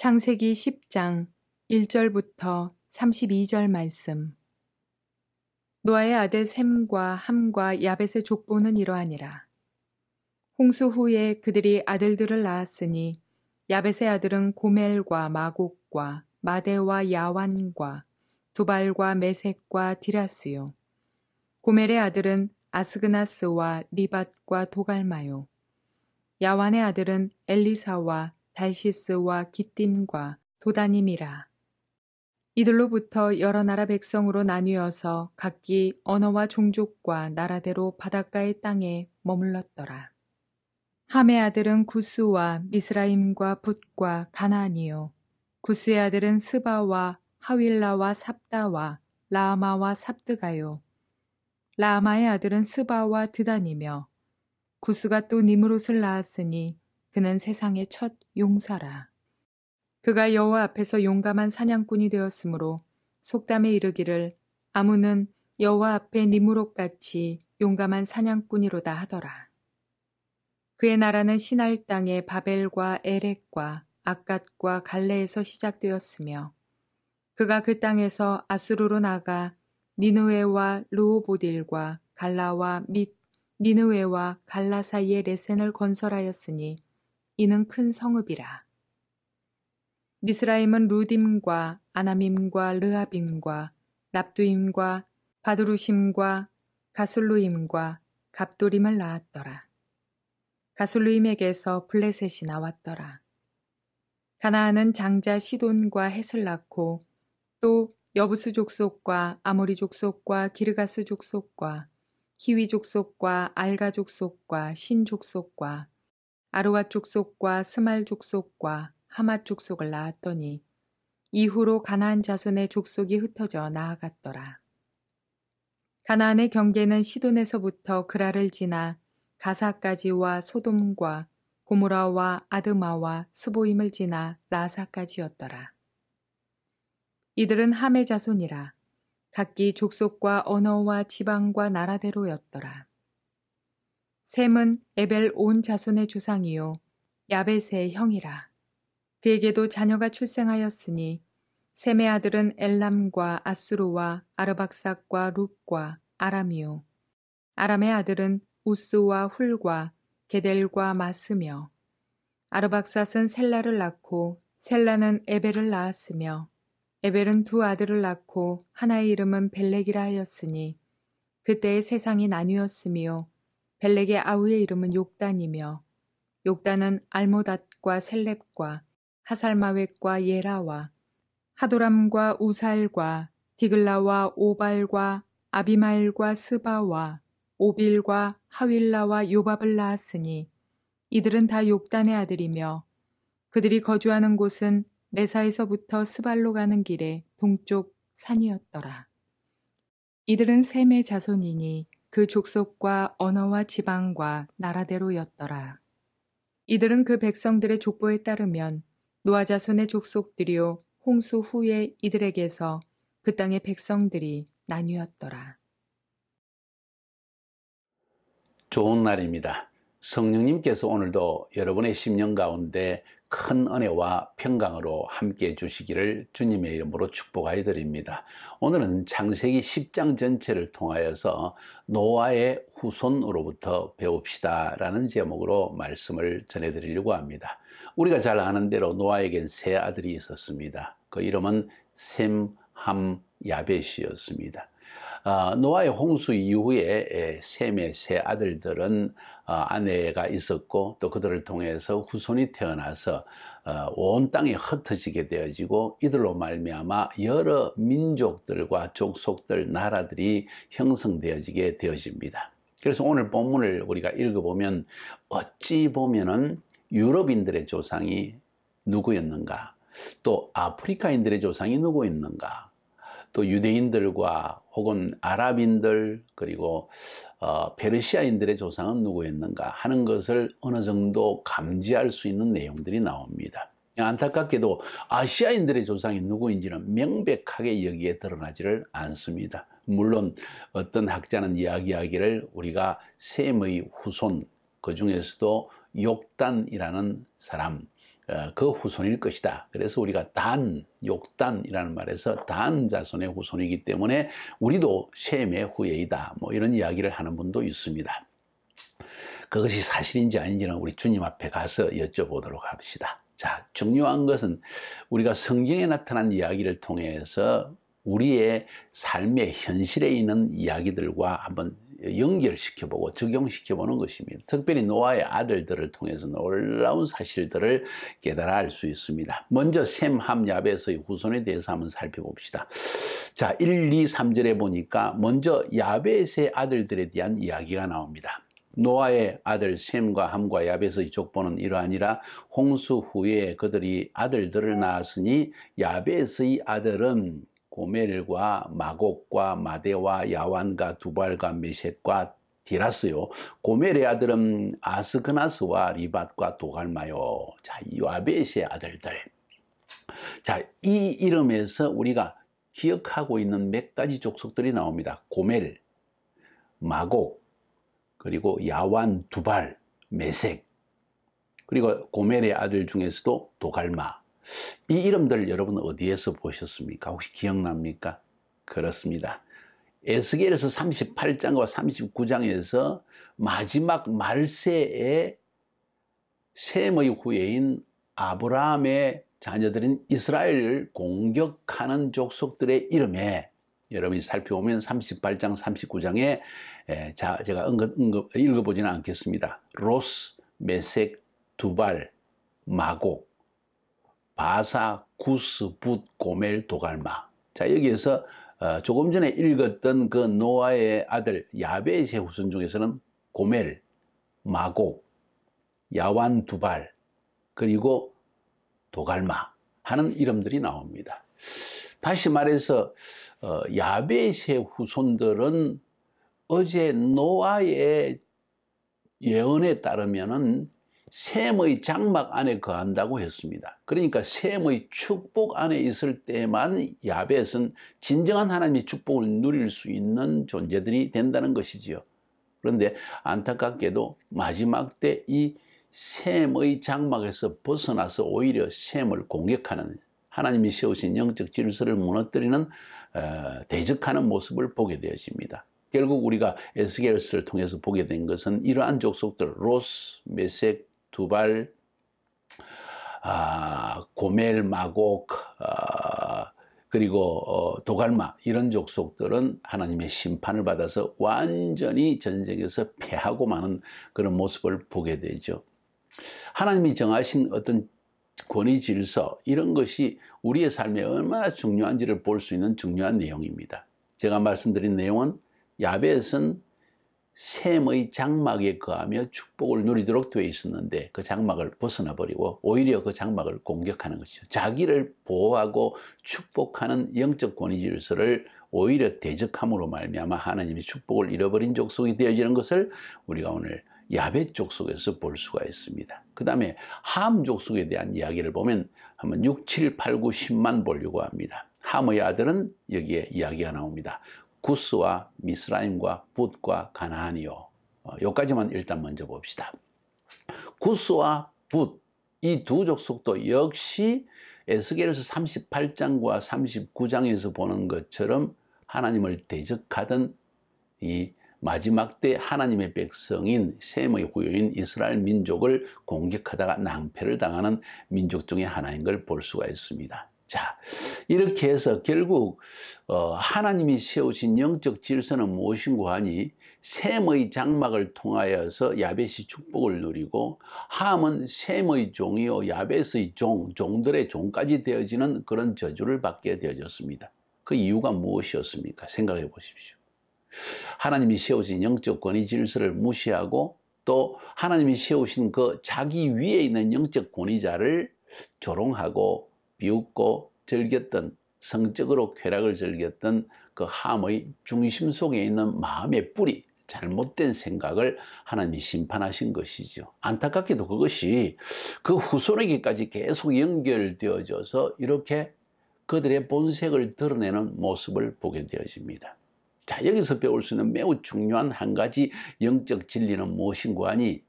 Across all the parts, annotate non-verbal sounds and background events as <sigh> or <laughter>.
창세기 10장 1절부터 32절 말씀 노아의 아들 샘과 함과 야벳의 족보는 이러하니라. 홍수 후에 그들이 아들들을 낳았으니 야벳의 아들은 고멜과 마곡과 마데와 야완과 두발과 메색과 디라스요. 고멜의 아들은 아스그나스와 리밧과 도갈마요. 야완의 아들은 엘리사와 달시스와 기띔과 도다님이라. 이들로부터 여러 나라 백성으로 나뉘어서 각기 언어와 종족과 나라대로 바닷가의 땅에 머물렀더라. 함의 아들은 구스와 미스라임과 붓과 가나안이요. 구스의 아들은 스바와 하윌라와 삽다와 라마와 삽드가요. 라마의 아들은 스바와 드다니며 구스가 또 니무롯을 낳았으니 그는 세상의 첫 용사라. 그가 여호와 앞에서 용감한 사냥꾼이 되었으므로 속담에 이르기를 아무는 여호와 앞에 니무록같이 용감한 사냥꾼이로다 하더라. 그의 나라는 신할 땅의 바벨과 에렉과 아갓과 갈레에서 시작되었으며 그가 그 땅에서 아수르로 나가 니누에와 루오보딜과 갈라와 및 니누에와 갈라 사이의 레센을 건설하였으니 이는 큰 성읍이라. 미스라임은 루딤과 아나밈과 르아빔과 납두임과 바두루심과 가술루임과 갑돌림을 낳았더라. 가술루임에게서 블레셋이 나왔더라. 가나안은 장자 시돈과 헷을 낳고 또 여부스 족속과 아모리 족속과 기르가스 족속과 히위 족속과 알가 족속과 신 족속과 아로아 족속과 스말 족속과 하마 족속을 낳았더니 이후로 가나안 자손의 족속이 흩어져 나아갔더라. 가나안의 경계는 시돈에서부터 그라를 지나 가사까지와 소돔과 고무라와 아드마와 스보임을 지나 라사까지였더라. 이들은 함의 자손이라 각기 족속과 언어와 지방과 나라대로였더라. 샘은 에벨 온 자손의 조상이요 야벳의 형이라. 그에게도 자녀가 출생하였으니 샘의 아들은 엘람과 아수르와 아르박삭과 룩과 아람이요 아람의 아들은 우스와 훌과 게델과 마스며 아르박삭은 셀라를 낳고 셀라는 에벨을 낳았으며 에벨은 두 아들을 낳고 하나의 이름은 벨렉이라 하였으니 그때의 세상이 나뉘었으며 벨렉의 아우의 이름은 욕단이며 욕단은 알모닷과 셀렙과 하살마웩과 예라와 하도람과 우살과 디글라와 오발과 아비마일과 스바와 오빌과 하윌라와 요밥을 낳았으니 이들은 다 욕단의 아들이며 그들이 거주하는 곳은 메사에서부터 스발로 가는 길의 동쪽 산이었더라. 이들은 셈의 자손이니 그 족속과 언어와 지방과 나라대로였더라. 이들은 그 백성들의 족보에 따르면 노아 자손의 족속들이요 홍수 후에 이들에게서 그 땅의 백성들이 나뉘었더라. 좋은 날입니다. 성령님께서 오늘도 여러분의 10년 가운데 큰 은혜와 평강으로 함께 해 주시기를 주님의 이름으로 축복하여 드립니다. 오늘은 창세기 10장 전체를 통하여서 노아의 후손으로부터 배웁시다 라는 제목으로 말씀을 전해드리려고 합니다. 우리가 잘 아는 대로 노아에겐 세 아들이 있었습니다. 그 이름은 셈, 함, 야벳이었습니다. 아, 노아의 홍수 이후에 셈의 세 아들들은 어, 아내가 있었고 또 그들을 통해서 후손이 태어나서 어, 온 땅에 흩어지게 되어지고 이들로 말미암아 여러 민족들과 족속들 나라들이 형성되어지게 되어집니다. 그래서 오늘 본문을 우리가 읽어보면 어찌 보면은 유럽인들의 조상이 누구였는가 또 아프리카인들의 조상이 누구였는가 또 유대인들과 혹은 아랍인들 그리고 어, 페르시아인들의 조상은 누구였는가 하는 것을 어느 정도 감지할 수 있는 내용들이 나옵니다. 안타깝게도 아시아인들의 조상이 누구인지는 명백하게 여기에 드러나지를 않습니다. 물론 어떤 학자는 이야기하기를 우리가 셈의 후손 그 중에서도 욕단이라는 사람 어, 그 후손일 것이다. 그래서 우리가 단, 욕단이라는 말에서 단 자손의 후손이기 때문에 우리도 셈의 후예이다. 뭐 이런 이야기를 하는 분도 있습니다. 그것이 사실인지 아닌지는 우리 주님 앞에 가서 여쭤보도록 합시다. 자, 중요한 것은 우리가 성경에 나타난 이야기를 통해서 우리의 삶의 현실에 있는 이야기들과 한번 연결시켜보고 적용시켜보는 것입니다. 특별히 노아의 아들들을 통해서 놀라운 사실들을 깨달아 알 수 있습니다. 먼저 셈함 야벳의 후손에 대해서 한번 살펴봅시다. 자, 1, 2, 3절에 보니까 먼저 야벳의 아들들에 대한 이야기가 나옵니다. 노아의 아들 셈과 함과 야벳의 족보는 이러하니라 홍수 후에 그들이 아들들을 낳았으니 야벳의 아들은 고멜과 마곡과 마대와 야완과 두발과 메셋과 디라스요. 고멜의 아들은 아스그나스와 리밧과 도갈마요. 자, 요아벳의 아들들. 자, 이 이름에서 우리가 기억하고 있는 몇 가지 족속들이 나옵니다. 고멜, 마곡, 그리고 야완, 두발, 메색, 그리고 고멜의 아들 중에서도 도갈마, 이 이름들 여러분 어디에서 보셨습니까? 혹시 기억납니까? 그렇습니다. 에스겔에서 38장과 39장에서 마지막 말세에 셈의 후예인 아브라함의 자녀들인 이스라엘을 공격하는 족속들의 이름에 여러분이 살펴보면 38장, 39장에 자, 제가 언급, 언급, 읽어보지는 않겠습니다. 로스, 메섹, 두발, 마곡, 바사, 구스, 붓, 고멜, 도갈마. 자, 여기에서 어, 조금 전에 읽었던 그 노아의 아들 야벳의 후손 중에서는 고멜, 마곡, 야완 두발, 그리고 도갈마 하는 이름들이 나옵니다. 다시 말해서 어, 야벳의 후손들은 어제 노아의 예언에 따르면은 샘의 장막 안에 거한다고 했습니다. 그러니까 샘의 축복 안에 있을 때만 야벳은 진정한 하나님의 축복을 누릴 수 있는 존재들이 된다는 것이지요. 그런데 안타깝게도 마지막 때 이 샘의 장막에서 벗어나서 오히려 샘을 공격하는 하나님이 세우신 영적 질서를 무너뜨리는 어, 대적하는 모습을 보게 되어집니다. 결국 우리가 에스겔스를 통해서 보게 된 것은 이러한 족속들 로스, 메섹, 두발 아, 고멜, 마곡, 아, 그리고 어, 도갈마 이런 족속들은 하나님의 심판을 받아서 완전히 전쟁에서 패하고 마는 그런 모습을 보게 되죠. 하나님이 정하신 어떤 권위 질서 이런 것이 우리의 삶에 얼마나 중요한지를 볼 수 있는 중요한 내용입니다. 제가 말씀드린 내용은 야벳은 샘의 장막에 거하며 축복을 누리도록 되어 있었는데 그 장막을 벗어나 버리고 오히려 그 장막을 공격하는 것이죠. 자기를 보호하고 축복하는 영적 권위 질서를 오히려 대적함으로 말미암아 하나님이 축복을 잃어버린 족속이 되어지는 것을 우리가 오늘 야베 족속에서 볼 수가 있습니다. 그 다음에 함 족속에 대한 이야기를 보면 한번 6, 7, 8, 9, 10만 보려고 합니다. 함의 아들은 여기에 이야기가 나옵니다. 구스와 미스라임과 붓과 가나안이요. 어, 여기까지만 일단 먼저 봅시다. 구스와 붓, 이 두 족속도 역시 에스겔서 38장과 39장에서 보는 것처럼 하나님을 대적하던 이 마지막 때 하나님의 백성인 셈의 후유인 이스라엘 민족을 공격하다가 낭패를 당하는 민족 중의 하나인 걸 볼 수가 있습니다. 자, 이렇게 해서 결국 어, 하나님이 세우신 영적 질서는 무엇인고 하니 샘의 장막을 통하여서 야벳이 축복을 누리고 함은 샘의 종이요 야벳의 종, 종들의 종까지 되어지는 그런 저주를 받게 되어졌습니다. 그 이유가 무엇이었습니까? 생각해 보십시오. 하나님이 세우신 영적 권위 질서를 무시하고 또 하나님이 세우신 그 자기 위에 있는 영적 권위자를 조롱하고 비웃고 즐겼던 성적으로 쾌락을 즐겼던 그 함의 중심 속에 있는 마음의 뿌리 잘못된 생각을 하나님이 심판하신 것이죠. 안타깝게도 그것이 그 후손에게까지 계속 연결되어져서 이렇게 그들의 본색을 드러내는 모습을 보게 되어집니다. 자, 여기서 배울 수 있는 매우 중요한 한 가지 영적 진리는 무엇인고 하니,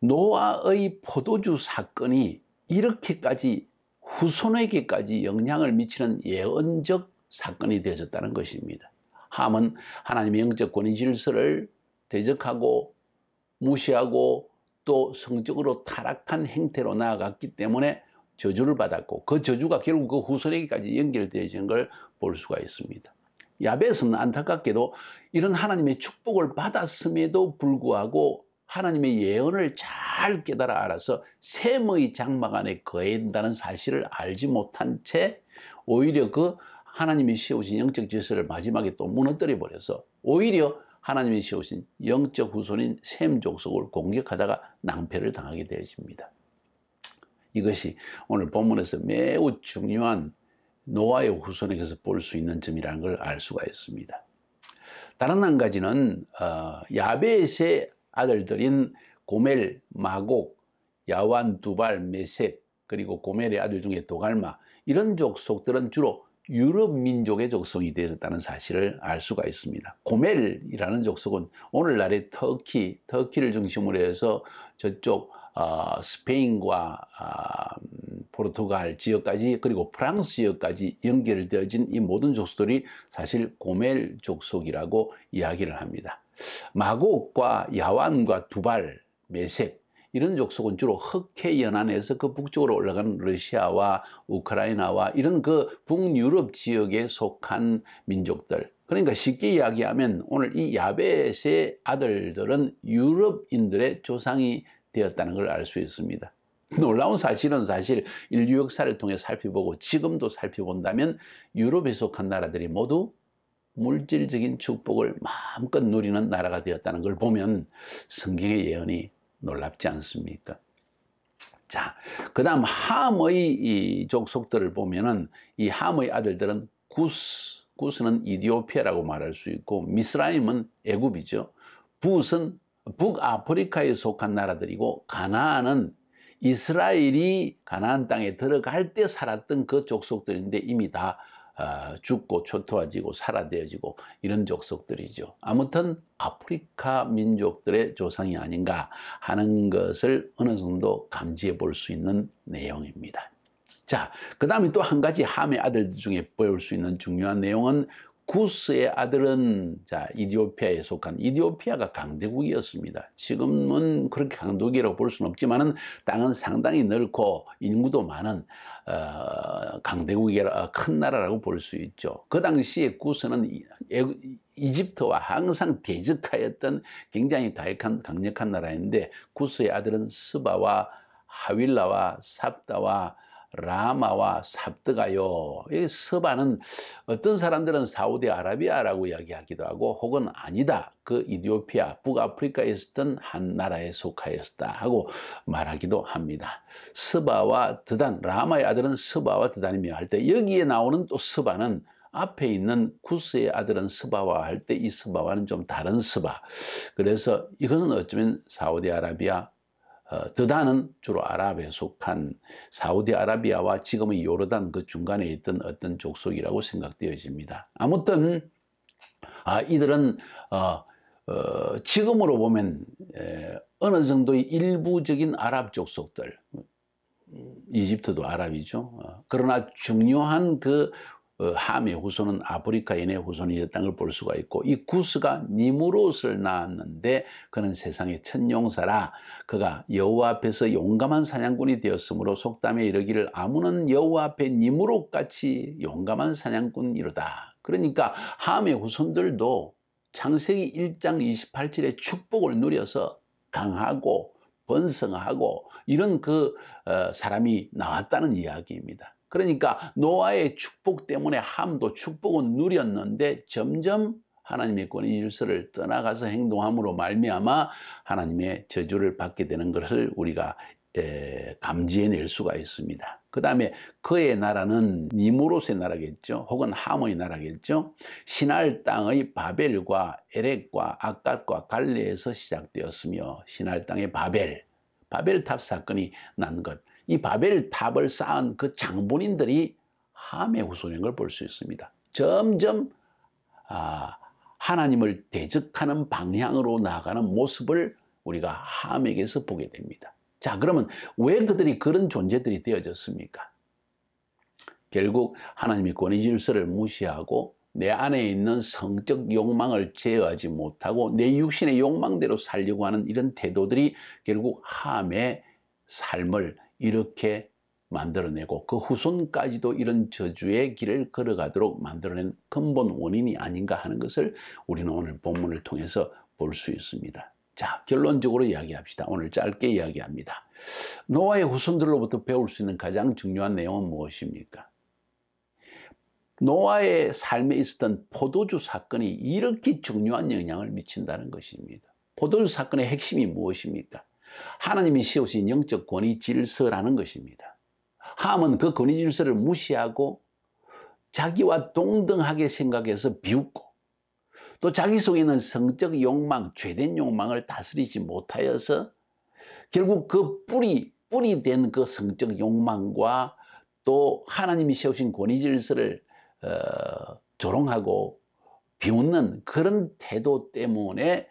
노아의 포도주 사건이 이렇게까지 후손에게까지 영향을 미치는 예언적 사건이 되어졌다는 것입니다. 함은 하나님의 영적 권위 질서를 대적하고 무시하고 또 성적으로 타락한 행태로 나아갔기 때문에 저주를 받았고 그 저주가 결국 그 후손에게까지 연결되어진 걸 볼 수가 있습니다. 야벳은 안타깝게도 이런 하나님의 축복을 받았음에도 불구하고 하나님의 예언을 잘 깨달아 알아서 샘의 장막 안에 거인다는 사실을 알지 못한 채 오히려 그 하나님이 세우신 영적 질서를 마지막에 또 무너뜨려 버려서 오히려 하나님이 세우신 영적 후손인 샘 족속을 공격하다가 낭패를 당하게 되어집니다. 이것이 오늘 본문에서 매우 중요한 노아의 후손에게서 볼 수 있는 점이라는 걸 알 수가 있습니다. 다른 한 가지는 어, 야벳의 아들들인 고멜, 마곡, 야완, 두발, 메셉 그리고 고멜의 아들 중에 도갈마 이런 족속들은 주로 유럽 민족의 족속이 되었다는 사실을 알 수가 있습니다. 고멜이라는 족속은 오늘날의 터키, 터키를 중심으로 해서 저쪽 어, 스페인과 어, 포르투갈 지역까지 그리고 프랑스 지역까지 연결되어진 이 모든 족속들이 사실 고멜 족속이라고 이야기를 합니다. 마곡과 야완과 두발, 메색 이런 족속은 주로 흑해 연안에서 그 북쪽으로 올라가는 러시아와 우크라이나와 이런 그 북유럽 지역에 속한 민족들 그러니까 쉽게 이야기하면 오늘 이 야벳의 아들들은 유럽인들의 조상이 되었다는 걸 알 수 있습니다. <laughs> 놀라운 사실은 사실 인류 역사를 통해 살펴보고 지금도 살펴본다면 유럽에 속한 나라들이 모두 물질적인 축복을 마음껏 누리는 나라가 되었다는 걸 보면 성경의 예언이 놀랍지 않습니까? 자, 그 다음 함의 이 족속들을 보면은 이 함의 아들들은 구스, 구스는 이디오피아라고 말할 수 있고 미스라임은 애굽이죠. 부스 북아프리카에 속한 나라들이고 가나안은 이스라엘이 가나안 땅에 들어갈 때 살았던 그 족속들인데 이미 다 아, 죽고 초토화지고 살아되어지고 이런 족속들이죠. 아무튼 아프리카 민족들의 조상이 아닌가 하는 것을 어느 정도 감지해 볼 수 있는 내용입니다. 자, 그 다음에 또 한 가지 함의 아들 중에 배울 수 있는 중요한 내용은 구스의 아들은 자 이디오피아에 속한 이디오피아가 강대국이었습니다. 지금은 그렇게 강대국이라고 볼 수는 없지만은 땅은 상당히 넓고 인구도 많은 어, 강대국이라 어, 큰 나라라고 볼 수 있죠. 그 당시에 구스는 에, 이집트와 항상 대적하였던 굉장히 강력한, 강력한 나라인데 구스의 아들은 스바와 하윌라와 삽다와 라마와 삽드가요. 이 서바는 어떤 사람들은 사우디아라비아라고 이야기하기도 하고 혹은 아니다. 그 이디오피아, 북아프리카에 있었던 한 나라에 속하였다 하고 말하기도 합니다. 서바와 드단, 라마의 아들은 서바와 드단이며 할 때 여기에 나오는 또 서바는 앞에 있는 구스의 아들은 스바와 할 때 이 스바와는 좀 다른 스바. 그래서 이것은 어쩌면 사우디아라비아 어, 드다는 주로 아랍에 속한 사우디아라비아와 지금의 요르단 그 중간에 있던 어떤 족속이라고 생각되어집니다. 아무튼 아, 이들은 어, 어, 지금으로 보면 에, 어느 정도의 일부적인 아랍 족속들 음, 이집트도 아랍이죠. 어, 그러나 중요한 그 어, 함의 후손은 아프리카인의 후손이었다는 걸 볼 수가 있고 이 구스가 니무롯을 낳았는데 그는 세상의 첫 용사라 그가 여호와 앞에서 용감한 사냥꾼이 되었으므로 속담에 이르기를 아무는 여호와 앞에 니무롯같이 용감한 사냥꾼이로다 그러니까 함의 후손들도 창세기 1장 28절의 축복을 누려서 강하고 번성하고 이런 그 어, 사람이 나왔다는 이야기입니다. 그러니까 노아의 축복 때문에 함도 축복은 누렸는데 점점 하나님의 권위 질서를 떠나가서 행동함으로 말미암아 하나님의 저주를 받게 되는 것을 우리가 에, 감지해낼 수가 있습니다. 그 다음에 그의 나라는 니무롯의 나라겠죠. 혹은 함의 나라겠죠. 신할 땅의 바벨과 에렉과 아갓과 갈레에서 시작되었으며 신할 땅의 바벨, 바벨탑 사건이 난 것. 이 바벨 탑을 쌓은 그 장본인들이 함의 후손인 걸 볼 수 있습니다. 점점 아, 하나님을 대적하는 방향으로 나아가는 모습을 우리가 함에게서 보게 됩니다. 자, 그러면 왜 그들이 그런 존재들이 되어졌습니까? 결국 하나님의 권위 질서를 무시하고 내 안에 있는 성적 욕망을 제어하지 못하고 내 육신의 욕망대로 살려고 하는 이런 태도들이 결국 함의 삶을 이렇게 만들어내고 그 후손까지도 이런 저주의 길을 걸어가도록 만들어낸 근본 원인이 아닌가 하는 것을 우리는 오늘 본문을 통해서 볼 수 있습니다. 자, 결론적으로 이야기합시다. 오늘 짧게 이야기합니다. 노아의 후손들로부터 배울 수 있는 가장 중요한 내용은 무엇입니까? 노아의 삶에 있었던 포도주 사건이 이렇게 중요한 영향을 미친다는 것입니다. 포도주 사건의 핵심이 무엇입니까? 하나님이 세우신 영적 권위 질서라는 것입니다. 함은 그 권위 질서를 무시하고 자기와 동등하게 생각해서 비웃고 또 자기 속에 있는 성적 욕망, 죄된 욕망을 다스리지 못하여서 결국 그 뿌리, 뿌리 된그 성적 욕망과 또 하나님이 세우신 권위 질서를 어, 조롱하고 비웃는 그런 태도 때문에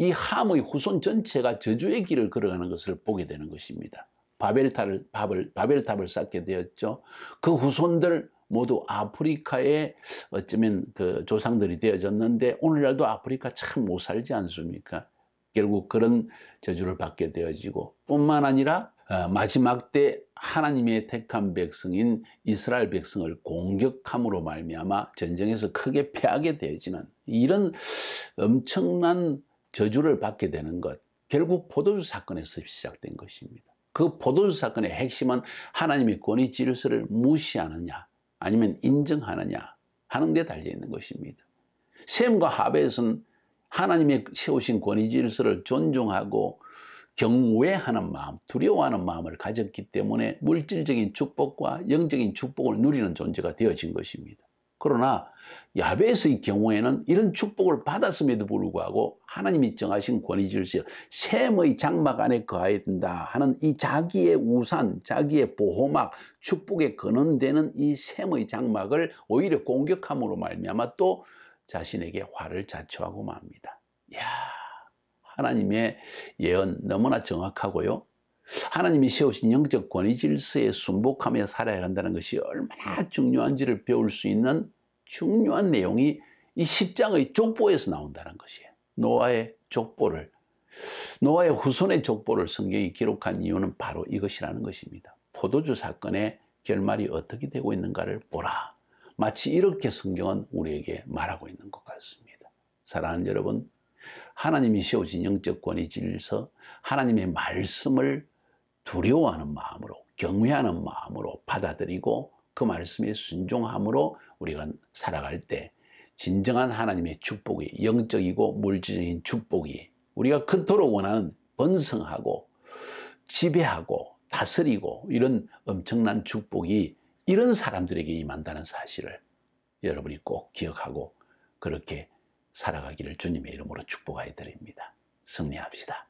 이 함의 후손 전체가 저주의 길을 걸어가는 것을 보게 되는 것입니다. 바벨탑을, 밥을, 바벨탑을 쌓게 되었죠. 그 후손들 모두 아프리카의 어쩌면 그 조상들이 되어졌는데 오늘날도 아프리카 참 못 살지 않습니까? 결국 그런 저주를 받게 되어지고 뿐만 아니라 어, 마지막 때 하나님의 택한 백성인 이스라엘 백성을 공격함으로 말미암아 전쟁에서 크게 패하게 되어지는 이런 엄청난 저주를 받게 되는 것 결국 포도주 사건에서 시작된 것입니다. 그 포도주 사건의 핵심은 하나님의 권위 질서를 무시하느냐 아니면 인정하느냐 하는 데 달려있는 것입니다. 샘과 하벳은 하나님의 세우신 권위 질서를 존중하고 경외하는 마음, 두려워하는 마음을 가졌기 때문에 물질적인 축복과 영적인 축복을 누리는 존재가 되어진 것입니다. 그러나 야베스의 경우에는 이런 축복을 받았음에도 불구하고 하나님이 정하신 권위질서 샘의 장막 안에 거하야 된다 하는 이 자기의 우산, 자기의 보호막, 축복에 근원되는 이 샘의 장막을 오히려 공격함으로 말미암아 또 자신에게 화를 자초하고 맙니다. 야 하나님의 예언 너무나 정확하고요. 하나님이 세우신 영적 권위 질서에 순복하며 살아야 한다는 것이 얼마나 중요한지를 배울 수 있는 중요한 내용이 이 10장의 족보에서 나온다는 것이에요. 노아의 족보를 노아의 후손의 족보를 성경이 기록한 이유는 바로 이것이라는 것입니다. 포도주 사건의 결말이 어떻게 되고 있는가를 보라. 마치 이렇게 성경은 우리에게 말하고 있는 것 같습니다. 사랑하는 여러분, 하나님이 세우신 영적 권위 질서, 하나님의 말씀을 두려워하는 마음으로, 경외하는 마음으로 받아들이고 그 말씀에 순종함으로 우리가 살아갈 때 진정한 하나님의 축복이 영적이고 물질적인 축복이 우리가 그토록 원하는 번성하고 지배하고 다스리고 이런 엄청난 축복이 이런 사람들에게 임한다는 사실을 여러분이 꼭 기억하고 그렇게 살아가기를 주님의 이름으로 축복하여 드립니다. 승리합시다.